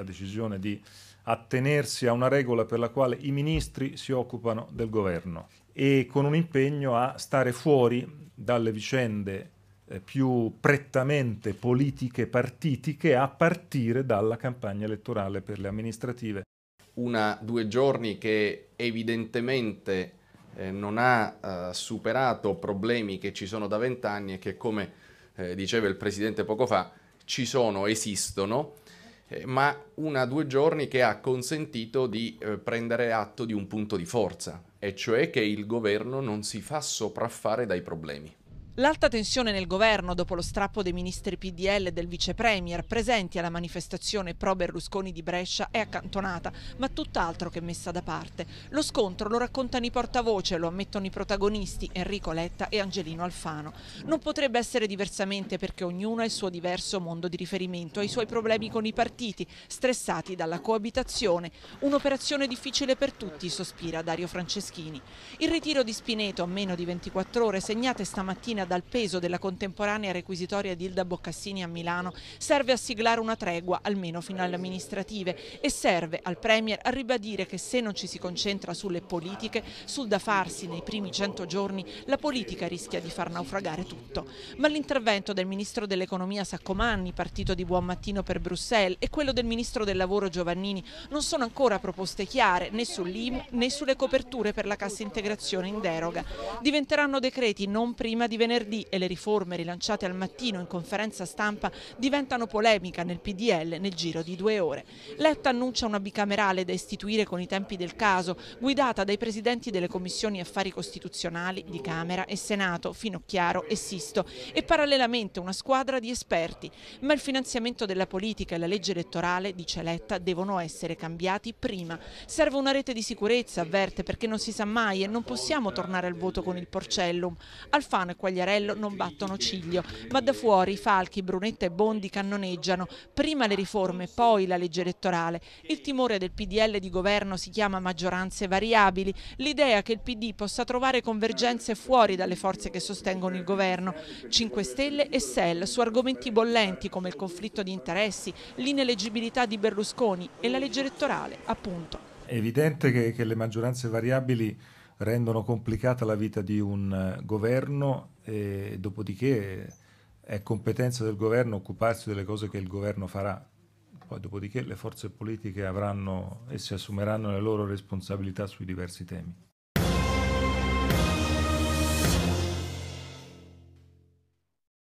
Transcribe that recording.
la decisione di attenersi a una regola per la quale i ministri si occupano del governo e con un impegno a stare fuori dalle vicende eh, più prettamente politiche partitiche a partire dalla campagna elettorale per le amministrative. Una, due giorni che evidentemente eh, non ha eh, superato problemi che ci sono da vent'anni e che come eh, diceva il Presidente poco fa ci sono, esistono eh, ma una due giorni che ha consentito di eh, prendere atto di un punto di forza, e cioè che il governo non si fa sopraffare dai problemi. L'alta tensione nel governo dopo lo strappo dei ministri PDL e del vicepremier presenti alla manifestazione pro Berlusconi di Brescia è accantonata, ma tutt'altro che messa da parte. Lo scontro lo raccontano i portavoce, lo ammettono i protagonisti Enrico Letta e Angelino Alfano. Non potrebbe essere diversamente perché ognuno ha il suo diverso mondo di riferimento, ha i suoi problemi con i partiti, stressati dalla coabitazione. Un'operazione difficile per tutti, sospira Dario Franceschini. Il ritiro di Spineto a meno di 24 ore segnate stamattina Argentina dal peso della contemporanea requisitoria di Ilda Boccassini a Milano serve a siglare una tregua, almeno fino alle amministrative, e serve al Premier a ribadire che se non ci si concentra sulle politiche, sul da farsi nei primi cento giorni, la politica rischia di far naufragare tutto. Ma l'intervento del Ministro dell'Economia Saccomanni, partito di buon mattino per Bruxelles, e quello del Ministro del Lavoro Giovannini non sono ancora proposte chiare né sull'IMU né sulle coperture per la cassa integrazione in deroga. Diventeranno decreti non prima di venerdì venerdì e le riforme rilanciate al mattino in conferenza stampa diventano polemica nel PDL nel giro di due ore. Letta annuncia una bicamerale da istituire con i tempi del caso, guidata dai presidenti delle commissioni affari costituzionali di Camera e Senato, Finocchiaro e Sisto, e parallelamente una squadra di esperti. Ma il finanziamento della politica e la legge elettorale, dice Letta, devono essere cambiati prima. Serve una rete di sicurezza, avverte, perché non si sa mai e non possiamo tornare al voto con il porcellum. Alfano e Quagliarelli Quagliarello non battono ciglio, ma da fuori Falchi, Brunetta e Bondi cannoneggiano, prima le riforme, poi la legge elettorale. Il timore del PDL di governo si chiama maggioranze variabili, l'idea che il PD possa trovare convergenze fuori dalle forze che sostengono il governo, 5 Stelle e SEL su argomenti bollenti come il conflitto di interessi, l'ineleggibilità di Berlusconi e la legge elettorale, appunto. È evidente che, che le maggioranze variabili rendono complicata la vita di un eh, governo e dopodiché è competenza del governo occuparsi delle cose che il governo farà. Poi dopodiché le forze politiche avranno e si assumeranno le loro responsabilità sui diversi temi.